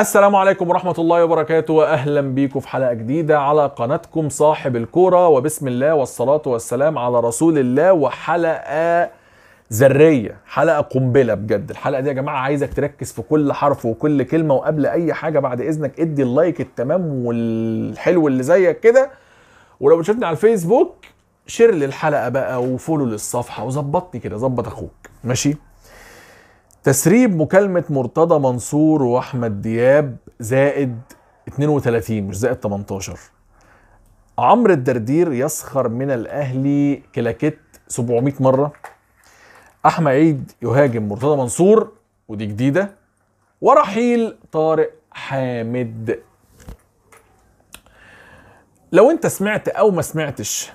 السلام عليكم ورحمة الله وبركاته وأهلا بيكم في حلقة جديدة على قناتكم صاحب الكورة وبسم الله والصلاة والسلام على رسول الله وحلقة ذرية حلقة قنبلة بجد الحلقة دي يا جماعة عايزك تركز في كل حرف وكل كلمة وقبل أي حاجة بعد إذنك ادي اللايك التمام والحلو اللي زيك كده ولو بتشوفني على الفيسبوك شير للحلقة بقى وفولو للصفحة وظبطني كده ظبط أخوك ماشي تسريب مكالمة مرتضى منصور وأحمد دياب زائد 32 مش زائد 18 عمرو الدردير يسخر من الأهلي كلاكيت 700 مرة أحمد عيد يهاجم مرتضى منصور ودي جديدة ورحيل طارق حامد لو انت سمعت او ما سمعتش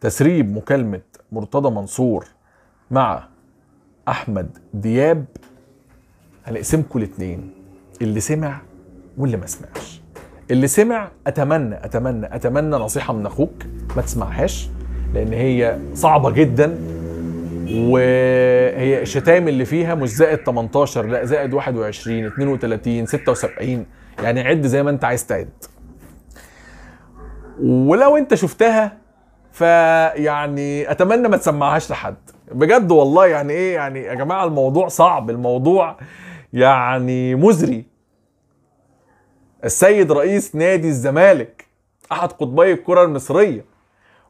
تسريب مكالمة مرتضى منصور مع احمد دياب هنقسمكم الاثنين اللي سمع واللي ما سمعش اللي سمع اتمنى اتمنى اتمنى نصيحه من اخوك ما تسمعهاش لان هي صعبه جدا وهي الشتايم اللي فيها مش زائد 18 لا زائد 21 32 76 يعني عد زي ما انت عايز تعد ولو انت شفتها فيعني اتمنى ما تسمعهاش لحد بجد والله يعني ايه يعني يا جماعه الموضوع صعب الموضوع يعني مزري السيد رئيس نادي الزمالك احد قطبي الكره المصريه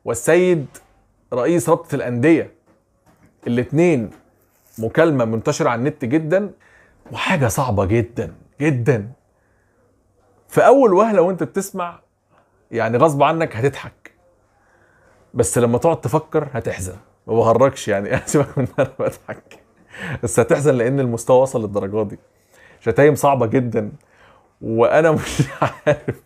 والسيد رئيس رابطه الانديه الاثنين مكالمه منتشره على النت جدا وحاجه صعبه جدا جدا في اول وهله وانت بتسمع يعني غصب عنك هتضحك بس لما تقعد تفكر هتحزن ما بهرجش يعني, يعني سيبك من انا بضحك بس هتحزن لان المستوى وصل للدرجات دي شتايم صعبه جدا وانا مش عارف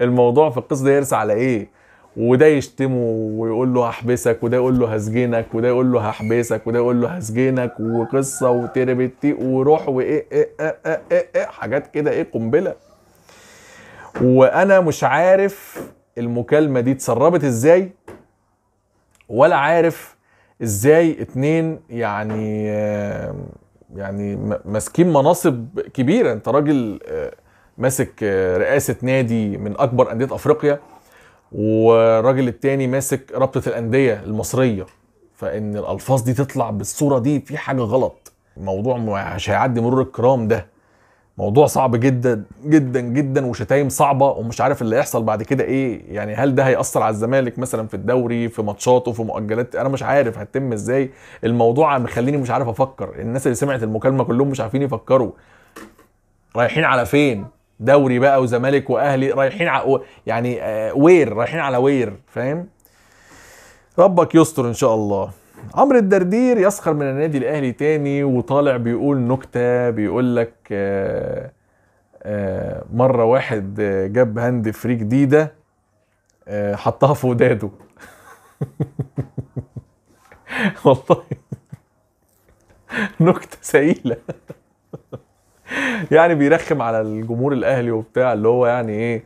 الموضوع في القصه دي يرسى على ايه وده يشتمه ويقول له هحبسك وده يقول له هسجنك وده يقول له هحبسك وده يقول له هسجنك وقصه وتربتي وروح وايه إيه إيه إيه إيه إيه حاجات كده ايه قنبله وانا مش عارف المكالمه دي اتسربت ازاي ولا عارف ازاي اتنين يعني يعني ماسكين مناصب كبيره انت راجل آه، ماسك آه، رئاسه نادي من اكبر انديه افريقيا والراجل التاني ماسك رابطه الانديه المصريه فان الالفاظ دي تطلع بالصوره دي في حاجه غلط موضوع مش هيعدي مرور الكرام ده موضوع صعب جدا جدا جدا وشتايم صعبه ومش عارف اللي هيحصل بعد كده ايه يعني هل ده هياثر على الزمالك مثلا في الدوري في ماتشاته في مؤجلات انا مش عارف هتتم ازاي الموضوع مخليني مش عارف افكر الناس اللي سمعت المكالمه كلهم مش عارفين يفكروا رايحين على فين دوري بقى وزمالك واهلي رايحين على يعني آه، وير رايحين على وير فاهم ربك يستر ان شاء الله عمرو الدردير يسخر من النادي الاهلي تاني وطالع بيقول نكته بيقول لك آه، آه، مره واحد آه، جاب هاند فري جديده حطها في وداده والله نكته سئيله يعني بيرخم على الجمهور الاهلي وبتاع اللي هو يعني ايه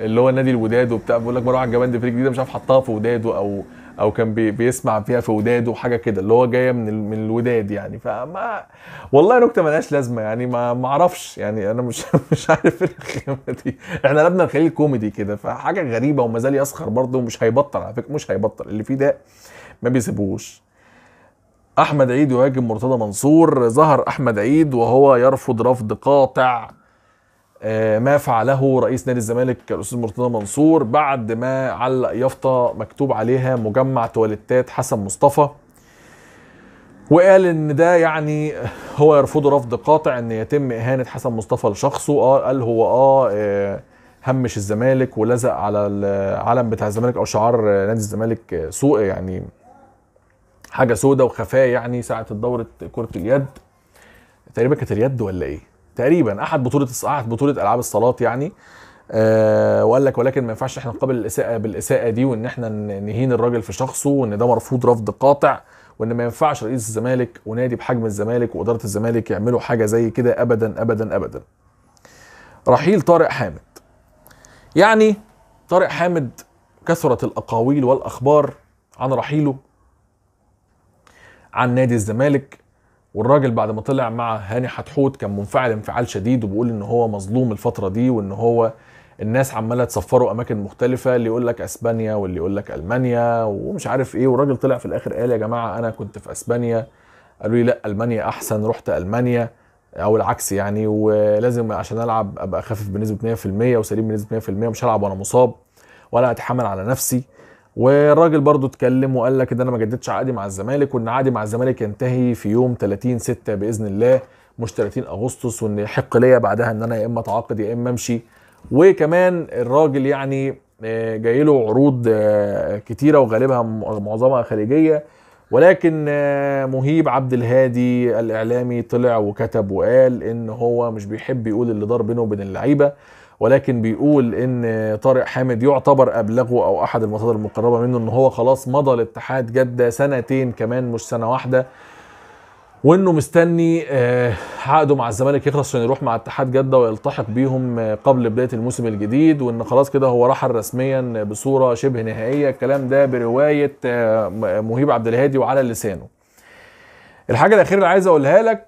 اللي هو نادي الوداد وبتاع بيقول لك واحد جاب دي فريق جديده مش عارف حطها في وداده او او كان بي بيسمع فيها في وداده حاجه كده اللي هو جايه من ال... من الوداد يعني فما والله نكته ملهاش لازمه يعني ما ما اعرفش يعني انا مش مش عارف إيه الخيمه دي احنا لبنا الخليل كوميدي كده فحاجه غريبه وما زال يسخر برضه ومش هيبطل على فكره مش هيبطل اللي فيه ده ما بيسيبوش احمد عيد يهاجم مرتضى منصور ظهر احمد عيد وهو يرفض رفض قاطع آه، ما فعله رئيس نادي الزمالك الاستاذ مرتضى منصور بعد ما علق يافطه مكتوب عليها مجمع تواليتات حسن مصطفى وقال ان ده يعني هو يرفضه رفض قاطع ان يتم اهانه حسن مصطفى لشخصه اه قال هو اه, آه، همش الزمالك ولزق على العلم بتاع الزمالك او شعار نادي الزمالك سوء يعني حاجه سودة وخفاه يعني ساعه دوره كره اليد تقريبا كانت اليد ولا ايه تقريبا احد بطوله احد بطوله العاب الصالات يعني آه وقال لك ولكن ما ينفعش احنا نقابل الاساءه بالاساءه دي وان احنا نهين الراجل في شخصه وان ده مرفوض رفض قاطع وان ما ينفعش رئيس الزمالك ونادي بحجم الزمالك واداره الزمالك يعملوا حاجه زي كده ابدا ابدا ابدا. رحيل طارق حامد. يعني طارق حامد كثرت الاقاويل والاخبار عن رحيله عن نادي الزمالك والراجل بعد ما طلع مع هاني حتحوت كان منفعل انفعال شديد وبيقول ان هو مظلوم الفتره دي وان هو الناس عماله تسفروا اماكن مختلفه اللي يقول لك اسبانيا واللي يقول لك المانيا ومش عارف ايه والراجل طلع في الاخر قال يا جماعه انا كنت في اسبانيا قالوا لي لا المانيا احسن رحت المانيا او العكس يعني ولازم عشان العب ابقى خفيف بنسبه 100% وسليم بنسبه 100% مش هلعب وانا مصاب ولا اتحمل على نفسي والراجل برضه اتكلم وقال لك ان انا ما جددتش عقدي مع الزمالك وان عقدي مع الزمالك ينتهي في يوم 30 6 باذن الله مش 30 اغسطس وان يحق ليا بعدها ان انا يا اما اتعاقد يا اما امشي وكمان الراجل يعني آه، جاي له عروض آه، كتيره وغالبها معظمها خليجيه ولكن آه، مهيب عبد الهادي الاعلامي طلع وكتب وقال ان هو مش بيحب يقول اللي دار بينه وبين اللعيبه ولكن بيقول ان طارق حامد يعتبر ابلغه او احد المصادر المقربه منه ان هو خلاص مضى لاتحاد جده سنتين كمان مش سنه واحده وانه مستني آه، عقده مع الزمالك يخلص عشان يروح مع اتحاد جده ويلتحق بيهم آه، قبل بدايه الموسم الجديد وان خلاص كده هو رحل رسميا بصوره شبه نهائيه الكلام ده بروايه آه، مهيب عبد الهادي وعلى لسانه الحاجه الاخيره اللي عايز اقولها لك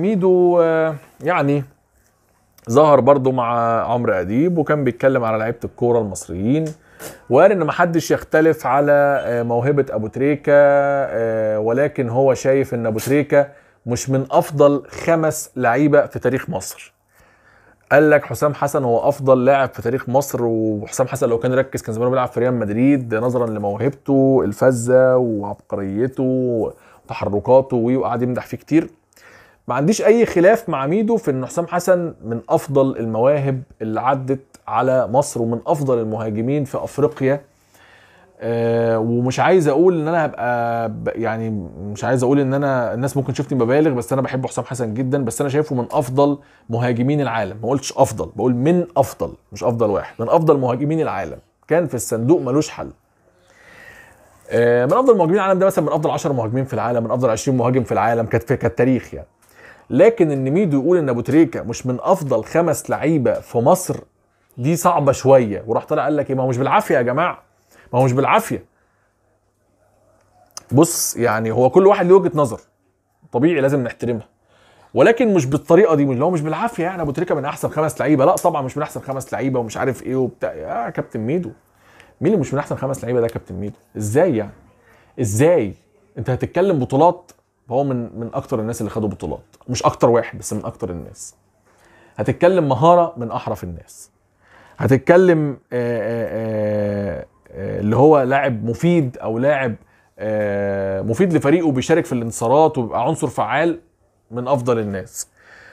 ميدو يعني ظهر برضه مع عمرو اديب وكان بيتكلم على لعيبه الكوره المصريين وقال ان محدش يختلف على آه، موهبه ابو تريكه آه، ولكن هو شايف ان ابو تريكه مش من افضل خمس لعيبه في تاريخ مصر قال لك حسام حسن هو افضل لاعب في تاريخ مصر وحسام حسن لو كان ركز كان زمانه بيلعب في ريال مدريد نظرا لموهبته الفذه وعبقريته وتحركاته وقعد يمدح فيه كتير ما عنديش اي خلاف مع ميدو في ان حسام حسن من افضل المواهب اللي عدت على مصر ومن افضل المهاجمين في افريقيا أه ومش عايز اقول ان انا هبقى يعني مش عايز اقول ان انا الناس ممكن شفتني ببالغ بس انا بحب حسام حسن جدا بس انا شايفه من افضل مهاجمين العالم ما قلتش افضل بقول من افضل مش افضل واحد من افضل مهاجمين العالم كان في الصندوق ملوش حل أه من افضل مهاجمين العالم ده مثلا من افضل 10 مهاجمين في العالم من افضل 20 مهاجم في العالم كانت تاريخ يعني لكن ان ميدو يقول ان ابو تريكه مش من افضل خمس لعيبه في مصر دي صعبه شويه وراح طلع قال لك ايه ما هو مش بالعافيه يا جماعه ما هو مش بالعافيه بص يعني هو كل واحد له وجهه نظر طبيعي لازم نحترمها ولكن مش بالطريقه دي اللي هو مش بالعافيه يعني ابو تريكه من احسن خمس لعيبه لا طبعا مش من احسن خمس لعيبه ومش عارف ايه وبتاع يا كابتن ميدو مين اللي مش من احسن خمس لعيبه ده كابتن ميدو ازاي يعني ازاي انت هتتكلم بطولات هو من من اكتر الناس اللي خدوا بطولات مش اكتر واحد بس من اكتر الناس هتتكلم مهاره من احرف الناس هتتكلم آآ آه، آآ آه، آه، اللي هو لاعب مفيد او لاعب مفيد لفريقه بيشارك في الانتصارات وبيبقى عنصر فعال من افضل الناس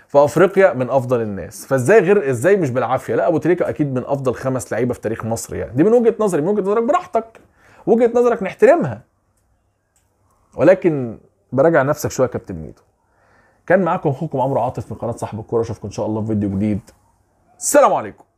في افريقيا من افضل الناس فازاي غير ازاي مش بالعافيه لا ابو تريكه اكيد من افضل خمس لعيبه في تاريخ مصر يعني دي من وجهه نظري من وجهه نظرك براحتك وجهه نظرك نحترمها ولكن براجع نفسك شويه يا كابتن ميدو كان معاكم اخوكم عمرو عاطف من قناه صاحب الكوره اشوفكم ان شاء الله في فيديو جديد السلام عليكم